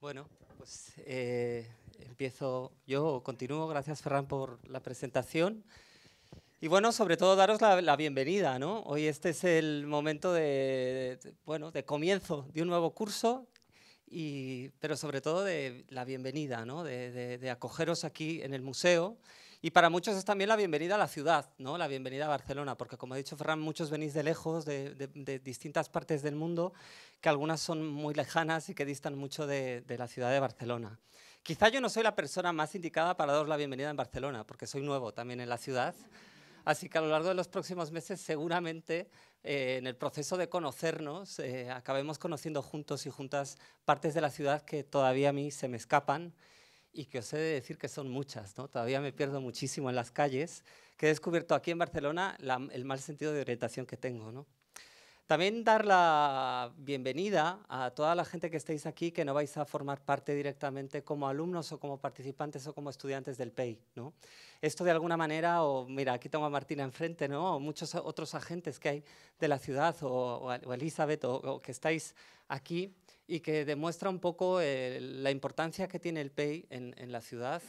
Bueno, pues eh, empiezo yo continúo. Gracias, Ferran, por la presentación. Y bueno, sobre todo daros la, bienvenida, ¿no? Hoy este es el momento de, bueno, de comienzo de un nuevo curso, pero sobre todo de la bienvenida, ¿no? De, de acogeros aquí en el museo y para muchos es también la bienvenida a la ciudad, ¿no? la bienvenida a Barcelona, porque como ha dicho Ferran, muchos venís de lejos, de, distintas partes del mundo, que algunas son muy lejanas y que distan mucho de, la ciudad de Barcelona. Quizá yo no soy la persona más indicada para daros la bienvenida en Barcelona, porque soy nuevo también en la ciudad. Así que a lo largo de los próximos meses seguramente eh, en el proceso de conocernos eh, acabemos conociendo juntos y juntas partes de la ciudad que todavía a mí se me escapan y que os he de decir que son muchas, ¿no? Todavía me pierdo muchísimo en las calles, que he descubierto aquí en Barcelona el mal sentido de orientación que tengo, ¿no? También dar la bienvenida a toda la gente que estáis aquí, que no vais a formar parte directamente como alumnos o como participantes o como estudiantes del PEI. ¿no? Esto de alguna manera, o mira, aquí tengo a Martina enfrente, ¿no? o muchos otros agentes que hay de la ciudad, o, o Elizabeth, o que estáis aquí, y que demuestra un poco eh, la importancia que tiene el PEI en, la ciudad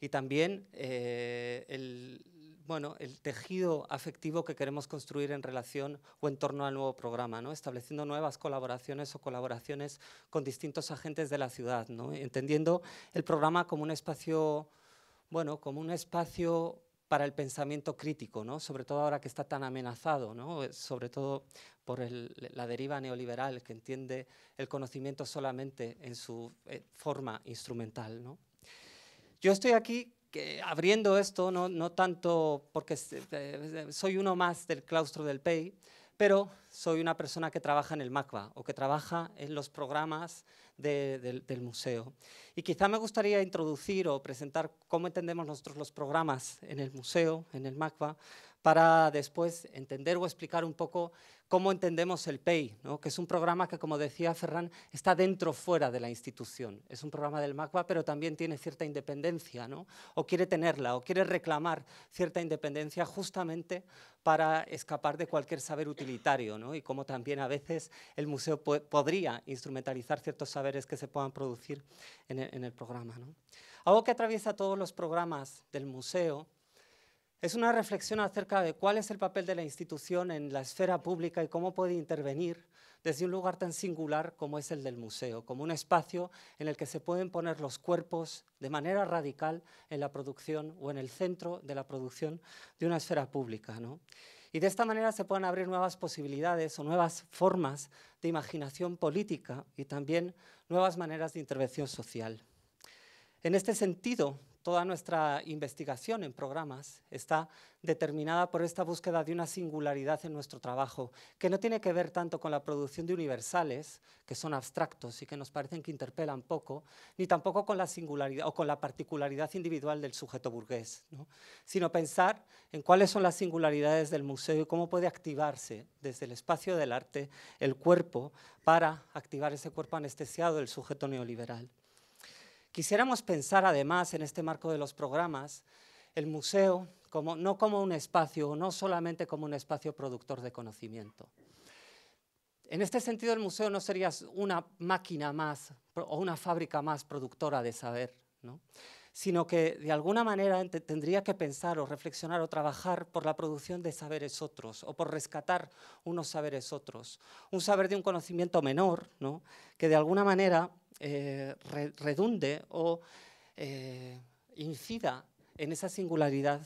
y también eh, el, bueno, el tejido afectivo que queremos construir en relación o en torno al nuevo programa, ¿no? estableciendo nuevas colaboraciones o colaboraciones con distintos agentes de la ciudad, ¿no? entendiendo el programa como un espacio, bueno, como un espacio para el pensamiento crítico, ¿no? sobre todo ahora que está tan amenazado, ¿no? Eh, sobre todo por la deriva neoliberal que entiende el conocimiento solamente en su eh, forma instrumental. ¿no? Yo estoy aquí que, abriendo esto, no, no tanto porque eh, soy uno más del claustro del PEI, pero soy una persona que trabaja en el MACBA o que trabaja en los programas del museo. Y quizá me gustaría introducir o presentar cómo entendemos nosotros los programas en el museo, en el MACBA, para después entender o explicar un poco cómo entendemos el PEI, que es un programa que, como decía Ferran, está dentro fuera de la institución. Es un programa del MACBA, pero también tiene cierta independencia, ¿no? o quiere tenerla, o quiere reclamar cierta independencia justamente para escapar de cualquier saber utilitario, y cómo también a veces el museo podría instrumentalizar ciertos saberes que se puedan producir en e-, en el programa. Algo que atraviesa todos los programas del museo es una reflexión acerca de cuál es el papel de la institución en la esfera pública y cómo puede intervenir desde un lugar tan singular como es el del museo, como un espacio en el que se pueden poner los cuerpos de manera radical en la producción o en el centro de la producción de una esfera pública. Y de esta manera se pueden abrir nuevas posibilidades o nuevas formas de imaginación política y también nuevas maneras de intervención social. En este sentido, toda nuestra investigación en programas está determinada por esta búsqueda de una singularidad en nuestro trabajo, que no tiene que ver tanto con la producción de universales, que son abstractos y que nos parecen que interpelan poco, ni tampoco con la singularidad o con la particularidad individual del sujeto burgués, sino pensar en cuáles son las singularidades del museo y cómo puede activarse desde el espacio del arte el cuerpo para activar ese cuerpo anestesiado del sujeto neoliberal. Quisiéramos pensar además en este marco de los programas el museo como, no como un espacio, no solamente como un espacio productor de conocimiento. En este sentido, el museo no sería una máquina más o una fábrica más productora de saber, ¿no? sino que de alguna manera tendría que pensar o reflexionar o trabajar por la producción de saberes otros o por rescatar unos saberes otros. Un saber de un conocimiento menor, que de alguna manera eh, redunde o eh, incida en esa singularidad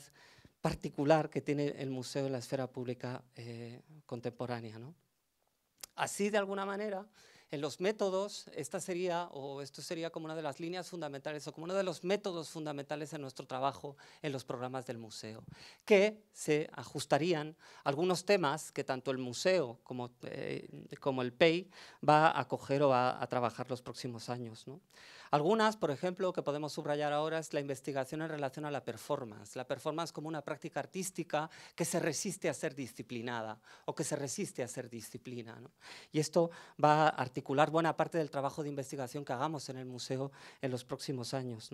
particular que tiene el museo en la esfera pública eh, contemporánea. Así, de alguna manera, en los métodos, esta sería, o esto sería como una de las líneas fundamentales, o como uno de los métodos fundamentales en nuestro trabajo en los programas del museo, que se ajustarían algunos temas que tanto el museo como, eh, como el PEI va a coger o va a trabajar los próximos años. ¿no? Algunas, por ejemplo, que podemos subrayar ahora es la investigación en relación a la performance. La performance como una práctica artística que se resiste a ser disciplinada o que se resiste a ser disciplina. Y esto va a buena parte del trabajo de investigación que hagamos en el museo en los próximos años.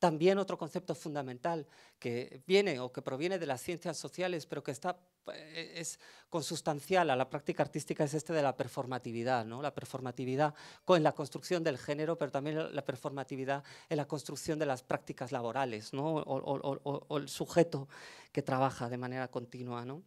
También otro concepto fundamental que viene o que proviene de las ciencias sociales, pero que está eh, es consustancial a la práctica artística es este de la performatividad, ¿no? la performatividad en la construcción del género, pero también la performatividad en la construcción de las prácticas laborales o, o el sujeto que trabaja de manera continua. ¿no?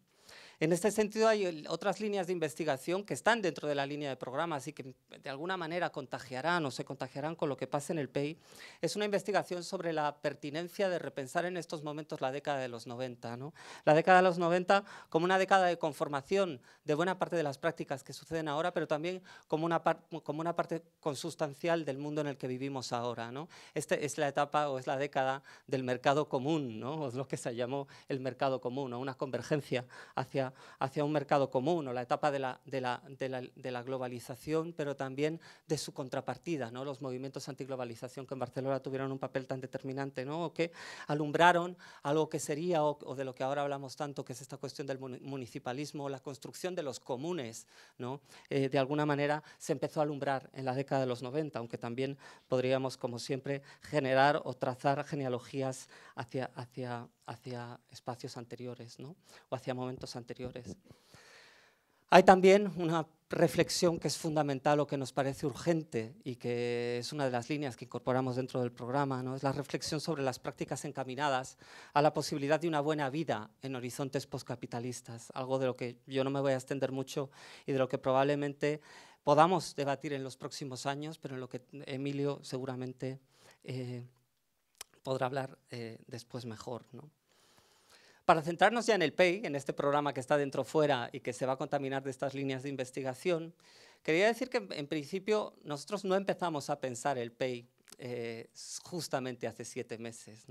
En este sentido, hay otras líneas de investigación que están dentro de la línea de programa, así que de alguna manera contagiarán o se contagiarán con lo que pase en el PEI. Es una investigación sobre la pertinencia de repensar en estos momentos la década de los 90. La década de los 90 como una década de conformación de buena parte de las prácticas que suceden ahora, pero también como una, como una parte consustancial del mundo en el que vivimos ahora. ¿no? Esta es la etapa o es la década del mercado común, ¿no? lo que se llamó el mercado común, o una convergencia hacia hacia, un mercado común o la etapa de la, globalización, pero también de su contrapartida, ¿no? los movimientos antiglobalización que en Barcelona tuvieron un papel tan determinante, ¿no? o que alumbraron algo que sería, o, de lo que ahora hablamos tanto, que es esta cuestión del municipalismo, la construcción de los comunes, ¿no? Eh, de alguna manera se empezó a alumbrar en la década de los 90, aunque también podríamos, como siempre, generar o trazar genealogías hacia, hacia hacia espacios anteriores ¿no? o hacia momentos anteriores. Hay también una reflexión que es fundamental o que nos parece urgente y que es una de las líneas que incorporamos dentro del programa, es la reflexión sobre las prácticas encaminadas a la posibilidad de una buena vida en horizontes poscapitalistas, algo de lo que yo no me voy a extender mucho y de lo que probablemente podamos debatir en los próximos años, pero en lo que Emilio seguramente eh, podrá hablar eh, después mejor. ¿no? Para centrarnos ya en el PEI, en este programa que está dentro fuera y que se va a contaminar de estas líneas de investigación, quería decir que en principio nosotros no empezamos a pensar el PEI eh, justamente hace siete meses,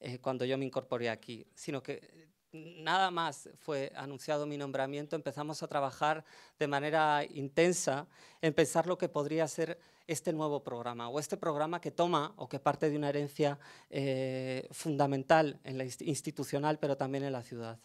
eh, cuando yo me incorporé aquí, sino que nada más fue anunciado mi nombramiento, empezamos a trabajar de manera intensa en pensar lo que podría ser este nuevo programa o este programa que toma o que parte de una herencia eh, fundamental en la institucional, pero también en la ciudad.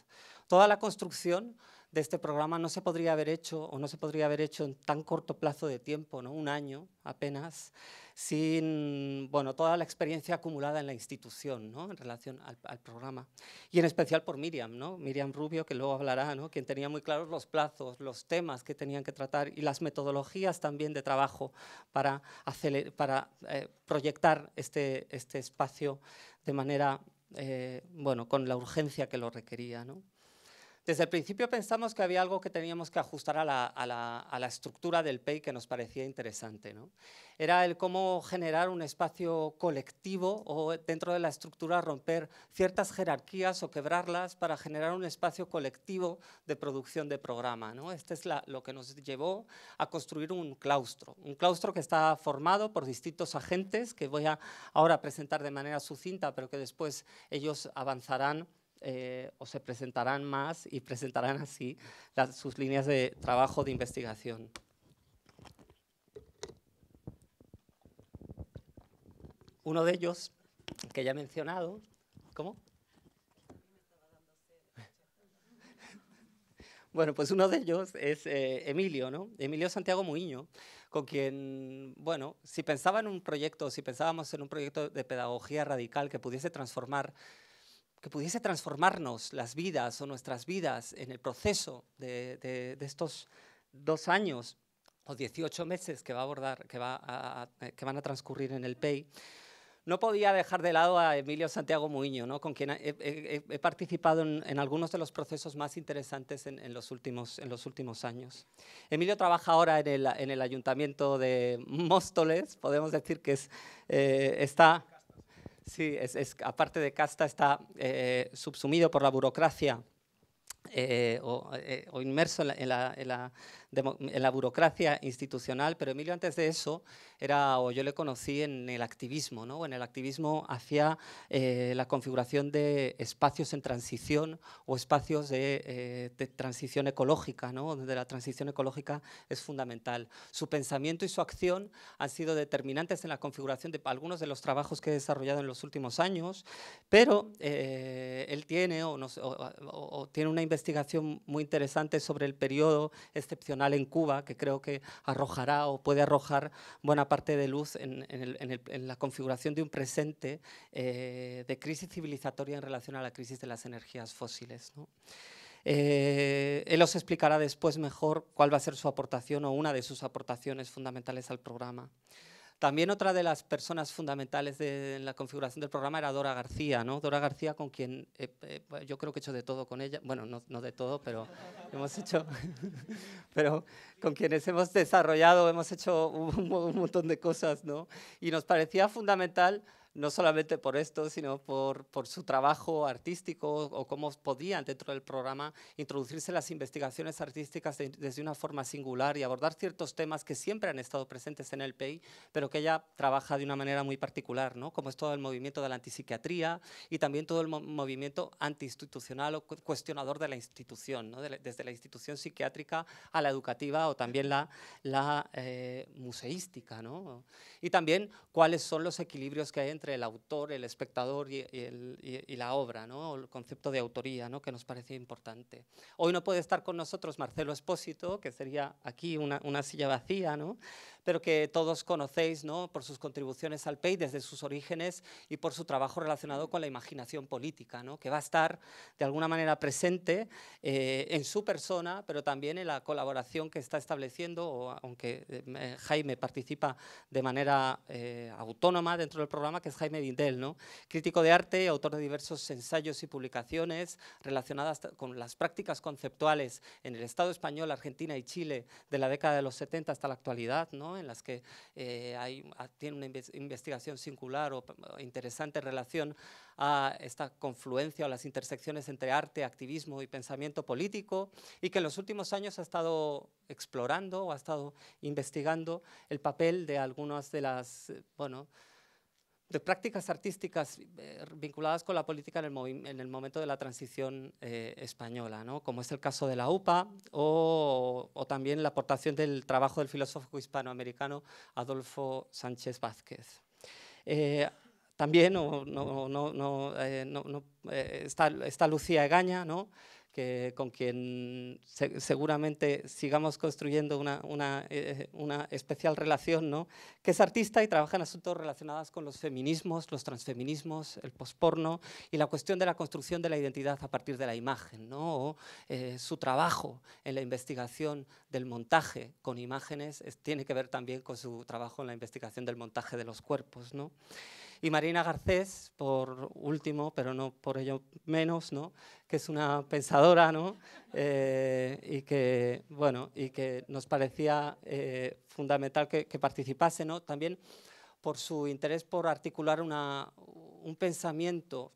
Toda la construcción de este programa no se podría haber hecho o no se podría haber hecho en tan corto plazo de tiempo, ¿no? un año apenas, sin bueno, toda la experiencia acumulada en la institución ¿no? en relación al, programa. Y en especial por Miriam, ¿no? Miriam Rubio, que luego hablará, ¿no? quien tenía muy claros los plazos, los temas que tenían que tratar y las metodologías también de trabajo para, para eh, proyectar este, este, espacio de manera, eh, bueno, con la urgencia que lo requería. ¿no? Desde el principio pensamos que había algo que teníamos que ajustar a la, estructura del PEI que nos parecía interesante. Era el cómo generar un espacio colectivo o dentro de la estructura romper ciertas jerarquías o quebrarlas para generar un espacio colectivo de producción de programa. ¿no? Este es lo que nos llevó a construir un claustro, un claustro que está formado por distintos agentes que voy a ahora presentar de manera sucinta, pero que después ellos avanzarán eh, o se presentarán más y presentarán así sus líneas de trabajo de investigación. Uno de ellos, que ya he mencionado, ¿cómo? Bueno, pues uno de ellos es eh, Emilio, ¿no? Emilio Santiago Muiño, con quien, bueno, si pensaba en un proyecto, si pensábamos en un proyecto de pedagogía radical que pudiese transformar que pudiese transformarnos las vidas o nuestras vidas en el proceso de, de, estos dos años o 18 meses que, va a abordar, que, va que van a transcurrir en el PEI, no podía dejar de lado a Emilio Santiago Muiño, con quien he, participado en, algunos de los procesos más interesantes en, los últimos, en los últimos años. Emilio trabaja ahora en el, en el ayuntamiento de Móstoles, podemos decir que es, eh, está Sí, es, aparte de casta está eh, subsumido por la burocracia eh, eh, o, inmerso en, la, en la burocracia institucional, pero Emilio antes de eso era, o yo le conocí en el activismo, ¿no? en el activismo hacia eh, la configuración de espacios en transición o espacios eh, de, transición ecológica, ¿no? donde la transición ecológica es fundamental. Su pensamiento y su acción han sido determinantes en la configuración de algunos de los trabajos que he desarrollado en los últimos años, pero eh, él tiene, o, tiene una investigación muy interesante sobre el periodo excepcional en Cuba, que creo que arrojará o puede arrojar buena parte de luz en, la configuración de un presente eh, de crisis civilizatoria en relación a la crisis de las energías fósiles. Eh, él os explicará después mejor cuál va a ser su aportación o una de sus aportaciones fundamentales al programa. También otra de las personas fundamentales en la configuración del programa era Dora García, ¿no? Dora García con quien eh, eh, yo creo que he hecho de todo con ella, bueno, no, de todo, pero hemos hecho, pero con quienes hemos desarrollado, hemos hecho un, un montón de cosas, ¿no? Y nos parecía fundamental no solamente por esto, sino por, por, su trabajo artístico o cómo podían dentro del programa introducirse las investigaciones artísticas desde una forma singular y abordar ciertos temas que siempre han estado presentes en el PEI, pero que ella trabaja de una manera muy particular, ¿no? como es todo el movimiento de la antipsiquiatría y también todo el movimiento antiinstitucional o cuestionador de la institución, ¿no? desde la institución psiquiátrica a la educativa o también la, la eh, museística. ¿no? Y también cuáles son los equilibrios que hay entre el autor, el espectador y, la obra, ¿no? el concepto de autoría, ¿no? que nos parece importante. Hoy no puede estar con nosotros Marcelo Espósito, que sería aquí una, una silla vacía, ¿no? pero que todos conocéis ¿no? por sus contribuciones al PEI desde sus orígenes y por su trabajo relacionado con la imaginación política, ¿no? que va a estar de alguna manera presente eh, en su persona, pero también en la colaboración que está estableciendo, aunque eh, Jaime participa de manera eh, autónoma dentro del programa, que es Jaime Dindel, ¿no? crítico de arte, autor de diversos ensayos y publicaciones relacionadas con las prácticas conceptuales en el Estado español, Argentina y Chile de la década de los 70 hasta la actualidad, ¿no? en las que eh, ah, tiene una investigación singular o interesante relación a esta confluencia o las intersecciones entre arte, activismo y pensamiento político, y que en los últimos años ha estado explorando o ha estado investigando el papel de algunas de las, eh, bueno, de prácticas artísticas eh, vinculadas con la política en el, momento de la transición eh, española, como es el caso de la UPA o, también la aportación del trabajo del filósofo hispanoamericano Adolfo Sánchez Vázquez. Eh, también está, está, Lucía Egaña, ¿no? con quien seguramente sigamos construyendo una, eh, especial relación, que es artista y trabaja en asuntos relacionados con los feminismos, los transfeminismos, el posporno y la cuestión de la construcción de la identidad a partir de la imagen, ¿no? Eh, su trabajo en la investigación del montaje con imágenes tiene que ver también con su trabajo en la investigación del montaje de los cuerpos. ¿no? y Marina Garcés, por último, pero no por ello menos, ¿no? que es una pensadora ¿no? Eh, y, que, bueno, y que nos parecía eh, fundamental que, participase ¿no? también por su interés por articular un pensamiento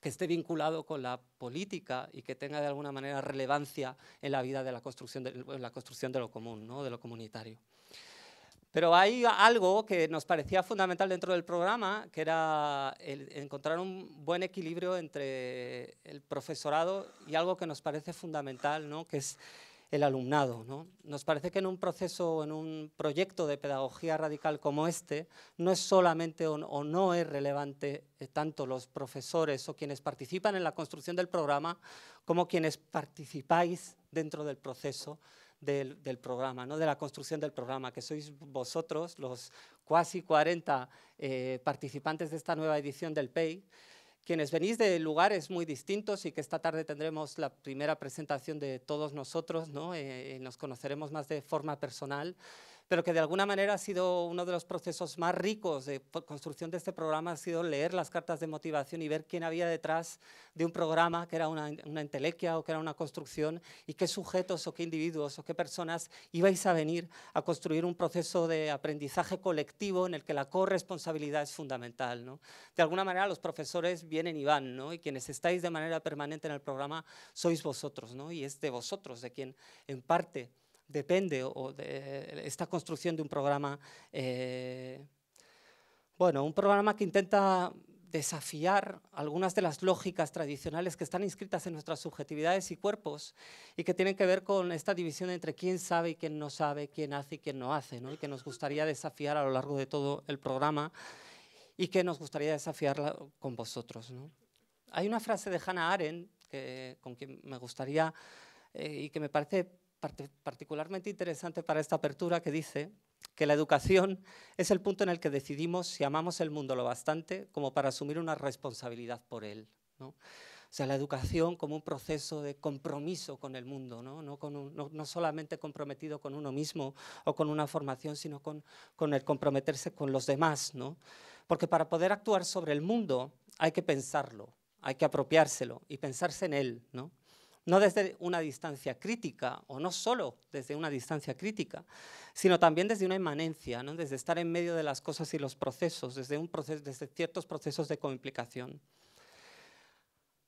que esté vinculado con la política y que tenga de alguna manera relevancia en la vida de la construcción de, la construcción de lo común, ¿no? de lo comunitario. Pero hay algo que nos parecía fundamental dentro del programa, que era el encontrar un buen equilibrio entre el profesorado y algo que nos parece fundamental, ¿no? que es el alumnado. ¿no? Nos parece que en un proceso, en un proyecto de pedagogía radical como este, no es solamente o, no es relevante eh, tanto los profesores o quienes participan en la construcción del programa como quienes participáis dentro del proceso del, programa, ¿no? de la construcción del programa, que sois vosotros, los casi 40 eh, participantes de esta nueva edición del PEI, quienes venís de lugares muy distintos y que esta tarde tendremos la primera presentación de todos nosotros, ¿no? Eh, nos conoceremos más de forma personal pero que de alguna manera ha sido uno de los procesos más ricos de construcción de este programa, ha sido leer las cartas de motivación y ver quién había detrás de un programa que era una, entelequia o que era una construcción y qué sujetos o qué individuos o qué personas ibais a venir a construir un proceso de aprendizaje colectivo en el que la corresponsabilidad es fundamental. De alguna manera los profesores vienen y van, ¿no? y quienes estáis de manera permanente en el programa sois vosotros, ¿no? y es de vosotros de quien en parte depende o de eh, esta construcción de un programa, eh, bueno, un programa que intenta desafiar algunas de las lógicas tradicionales que están inscritas en nuestras subjetividades y cuerpos y que tienen que ver con esta división entre quién sabe y quién no sabe, quién hace y quién no hace, ¿no? y que nos gustaría desafiar a lo largo de todo el programa y que nos gustaría desafiarla con vosotros. ¿no? Hay una frase de Hannah Arendt, que, con quien me gustaría eh, y que me parece particularmente interesante para esta apertura que dice que la educación es el punto en el que decidimos si amamos el mundo lo bastante como para asumir una responsabilidad por él. ¿no? O sea, la educación como un proceso de compromiso con el mundo, no, no, solamente comprometido con uno mismo o con una formación, sino con, el comprometerse con los demás. Porque para poder actuar sobre el mundo hay que pensarlo, hay que apropiárselo y pensarse en él. ¿no? no desde una distancia crítica, o no solo desde una distancia crítica, sino también desde una inmanencia, ¿no? desde estar en medio de las cosas y los procesos, desde, desde ciertos procesos de complicación.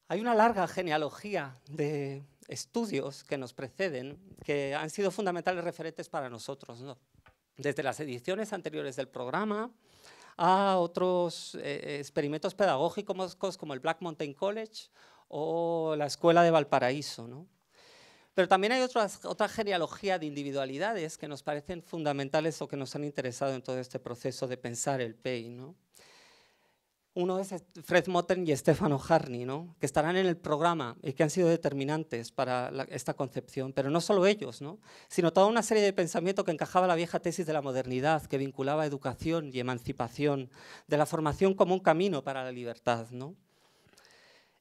Hay una larga genealogía de estudios que nos preceden, que han sido fundamentales referentes para nosotros, desde las ediciones anteriores del programa, a otros eh, experimentos pedagógicos como el Black Mountain College o la escuela de Valparaíso. ¿no? Pero también hay otra genealogía de individualidades que nos parecen fundamentales o que nos han interesado en todo este proceso de pensar el PEI. ¿no? Uno es Fred Motten y Stefano Harney, ¿no? que estarán en el programa y que han sido determinantes para esta concepción, pero no solo ellos, ¿no? sino toda una serie de pensamiento que encajaba la vieja tesis de la modernidad, que vinculaba educación y emancipación, de la formación como un camino para la libertad. ¿no?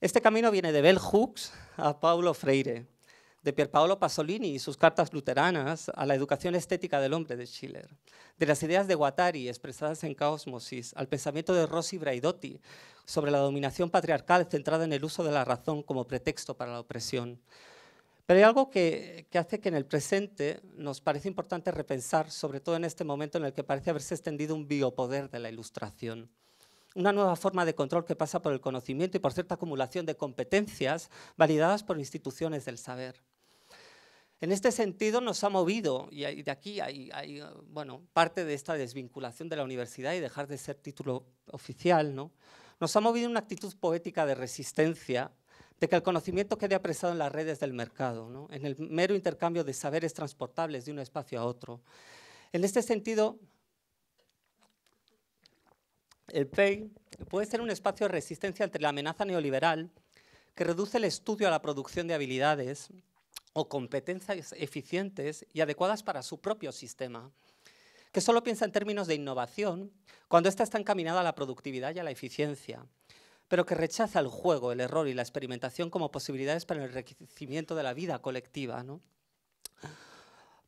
Este camino viene de Bell Hooks a Paulo Freire, de Pier Paolo Pasolini y sus cartas luteranas a la educación estética del hombre de Schiller, de las ideas de Guattari expresadas en Caosmosis al pensamiento de Rossi Braidotti sobre la dominación patriarcal centrada en el uso de la razón como pretexto para la opresión. Pero hay algo que, que hace que en el presente nos parece importante repensar, sobre todo en este momento en el que parece haberse extendido un biopoder de la ilustración una nueva forma de control que pasa por el conocimiento y por cierta acumulación de competencias validadas por instituciones del saber. En este sentido nos ha movido, y de aquí hay, bueno, parte de esta desvinculación de la universidad y dejar de ser título oficial, ¿no? nos ha movido una actitud poética de resistencia, de que el conocimiento quede apresado en las redes del mercado, en el mero intercambio de saberes transportables de un espacio a otro. En este sentido, el PEI puede ser un espacio de resistencia ante la amenaza neoliberal que reduce el estudio a la producción de habilidades o competencias eficientes y adecuadas para su propio sistema, que solo piensa en términos de innovación cuando ésta está encaminada a la productividad y a la eficiencia, pero que rechaza el juego, el error y la experimentación como posibilidades para el enriquecimiento de la vida colectiva. ¿no?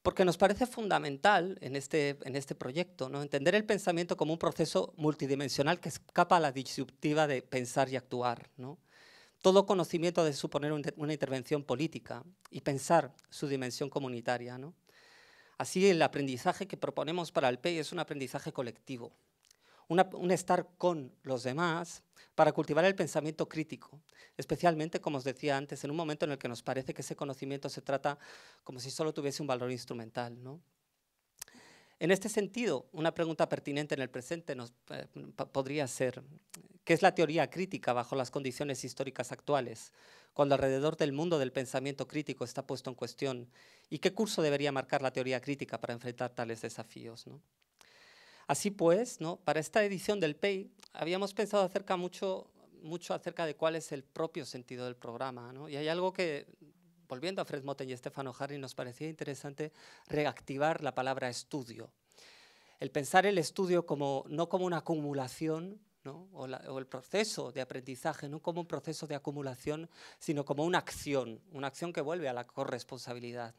porque nos parece fundamental este, en este, proyecto ¿no? entender el pensamiento como un proceso multidimensional que escapa a la disruptiva de pensar y actuar. Todo conocimiento de suponer una intervención política y pensar su dimensión comunitaria. Así el aprendizaje que proponemos para el PEI es un aprendizaje colectivo, un estar con los demás para cultivar el pensamiento crítico, especialmente, como os decía antes, en un momento en el que nos parece que ese conocimiento se trata como si solo tuviese un valor instrumental. En este sentido, una pregunta pertinente en el presente eh, podría ser, ¿qué es la teoría crítica bajo las condiciones históricas actuales, cuando alrededor del mundo del pensamiento crítico está puesto en cuestión? ¿Y qué curso debería marcar la teoría crítica para enfrentar tales desafíos? Así pues, para esta edición del PEI habíamos pensado mucho, acerca de cuál es el propio sentido del programa. Y hay algo que, volviendo a Fred Moten y Stefano Harry, nos parecía interesante reactivar la palabra estudio. El pensar el estudio como, no como una acumulación o, el proceso de aprendizaje, no como un proceso de acumulación, sino como una acción, una acción que vuelve a la corresponsabilidad.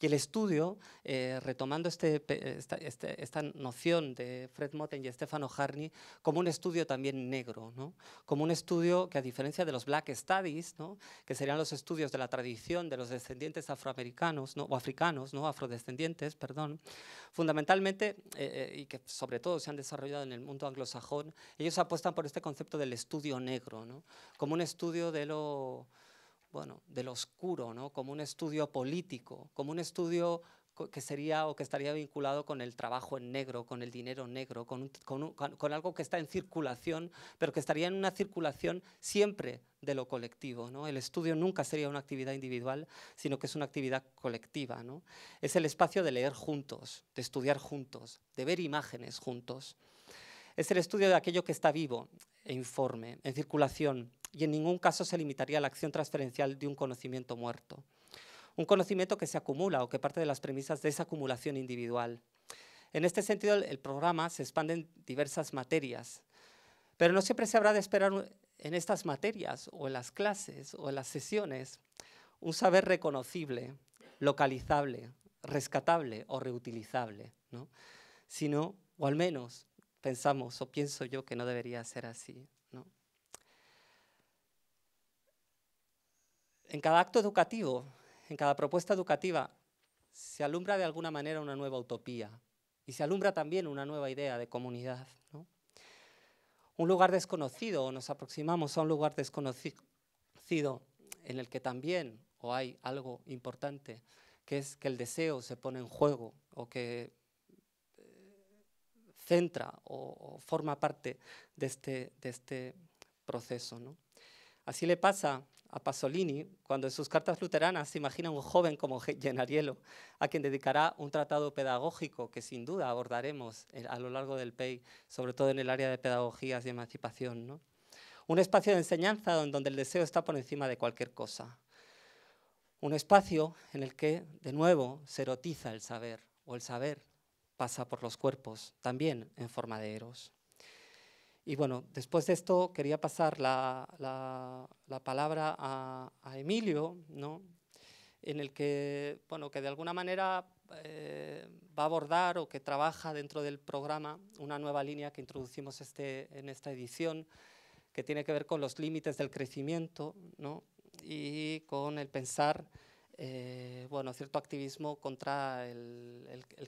Y el estudio, eh, retomando este este, esta, noción de Fred Motten y Stefano Harney, como un estudio también negro, como un estudio que a diferencia de los Black Studies, que serían los estudios de la tradición de los descendientes afroamericanos ¿no? o africanos, ¿no? afrodescendientes, perdón, fundamentalmente, eh, eh, y que sobre todo se han desarrollado en el mundo anglosajón, ellos apuestan por este concepto del estudio negro, como un estudio de lo, oscuro, como un estudio político, como un estudio que sería o que estaría vinculado con el trabajo en negro, con el dinero negro, con, con, algo que está en circulación, pero que estaría en una circulación siempre de lo colectivo. ¿no? El estudio nunca sería una actividad individual, sino que es una actividad colectiva. ¿no? Es el espacio de leer juntos, de estudiar juntos, de ver imágenes juntos. Es el estudio de aquello que está vivo, e informe, en circulación, y en ningún caso se limitaría a la acción transferencial de un conocimiento muerto. Un conocimiento que se acumula o que parte de las premisas de esa acumulación individual. En este sentido, el programa se expande en diversas materias, pero no siempre se habrá de esperar en estas materias o en las clases o en las sesiones un saber reconocible, localizable, rescatable o reutilizable, sino, o al menos, pensamos o pienso yo que no debería ser así. En cada acto educativo, en cada propuesta educativa, se alumbra de alguna manera una nueva utopía y se alumbra también una nueva idea de comunidad. Un lugar desconocido, o nos aproximamos a un lugar desconocido en el que también o hay algo importante, que es que el deseo se pone en juego o que entra o, forma parte de este, este proceso. Así le pasa a Pasolini cuando en sus cartas luteranas se imagina un joven como llenarielo a quien dedicará un tratado pedagógico que sin duda abordaremos a lo largo del PEI, sobre todo en el área de pedagogías y emancipación. Un espacio de enseñanza donde el deseo está por encima de cualquier cosa. Un espacio en el que, de nuevo, se erotiza el saber, o el saber pasa por los cuerpos, también en forma de eros. Y bueno, después de esto quería pasar la, palabra a, Emilio, ¿no? en el que, bueno, que de alguna manera eh, va a abordar o que trabaja dentro del programa una nueva línea que introducimos este, en esta edición, que tiene que ver con los límites del crecimiento ¿no? y con el pensar eh, bueno, cierto activismo contra el,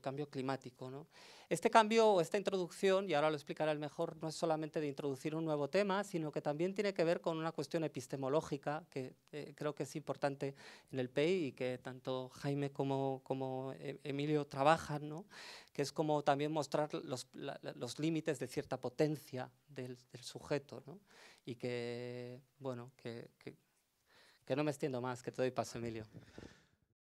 cambio climático. ¿no? Este cambio o esta introducción, y ahora lo explicará el mejor, no es solamente de introducir un nuevo tema, sino que también tiene que ver con una cuestión epistemológica que eh, creo que es importante en el PEI y que tanto Jaime como, como e, Emilio trabajan, ¿no? que es como también mostrar los, los límites de cierta potencia del, sujeto ¿no? y que, bueno, que que no me extiendo más, que te doy paso, Emilio.